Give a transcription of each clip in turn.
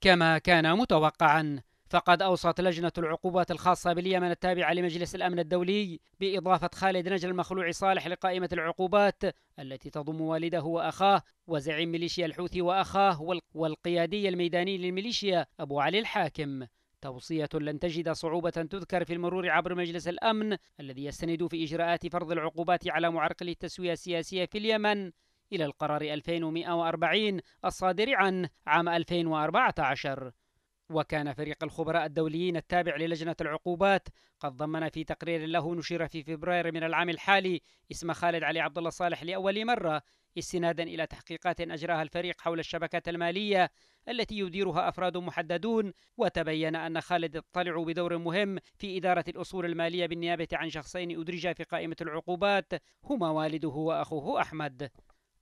كما كان متوقعا فقد أوصت لجنة العقوبات الخاصة باليمن التابعة لمجلس الأمن الدولي بإضافة خالد نجل المخلوع صالح لقائمة العقوبات التي تضم والده وأخاه وزعيم ميليشيا الحوثي وأخاه والقيادي الميداني للميليشيا أبو علي الحاكم توصية لن تجد صعوبة تذكر في المرور عبر مجلس الأمن الذي يستند في إجراءات فرض العقوبات على معرقلي التسوية السياسية في اليمن إلى القرار 2140 الصادر عنه عام 2014 وكان فريق الخبراء الدوليين التابع للجنة العقوبات قد ضمن في تقرير له نشر في فبراير من العام الحالي اسم خالد علي عبد الله صالح لأول مرة استنادا إلى تحقيقات أجراها الفريق حول الشبكات المالية التي يديرها أفراد محددون وتبين أن خالد اطلع بدور مهم في إدارة الأصول المالية بالنيابة عن شخصين أدرجا في قائمة العقوبات هما والده وأخوه أحمد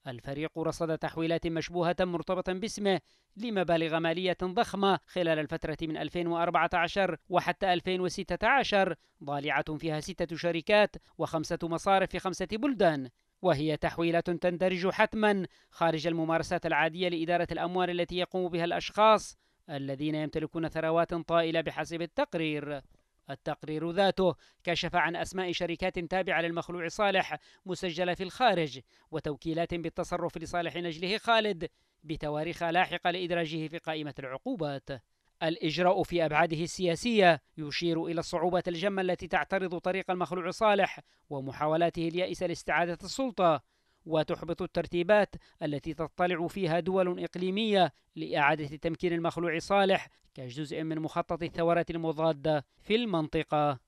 الفريق رصد تحويلات مشبوهة مرتبطة باسمه لمبالغ مالية ضخمة خلال الفترة من 2014 وحتى 2016 ضالعة فيها ستة شركات وخمسة مصارف في خمسة بلدان وهي تحويلات تندرج حتما خارج الممارسات العادية لإدارة الأموال التي يقوم بها الأشخاص الذين يمتلكون ثروات طائلة بحسب التقرير التقرير ذاته كشف عن أسماء شركات تابعة للمخلوع صالح مسجلة في الخارج وتوكيلات بالتصرف لصالح نجله خالد بتواريخ لاحقة لإدراجه في قائمة العقوبات الإجراء في أبعاده السياسية يشير إلى الصعوبة الجمة التي تعترض طريق المخلوع صالح ومحاولاته اليائسة لاستعادة السلطة وتحبط الترتيبات التي تطلع فيها دول إقليمية لإعادة تمكين المخلوع صالح كجزء من مخطط الثورات المضادة في المنطقة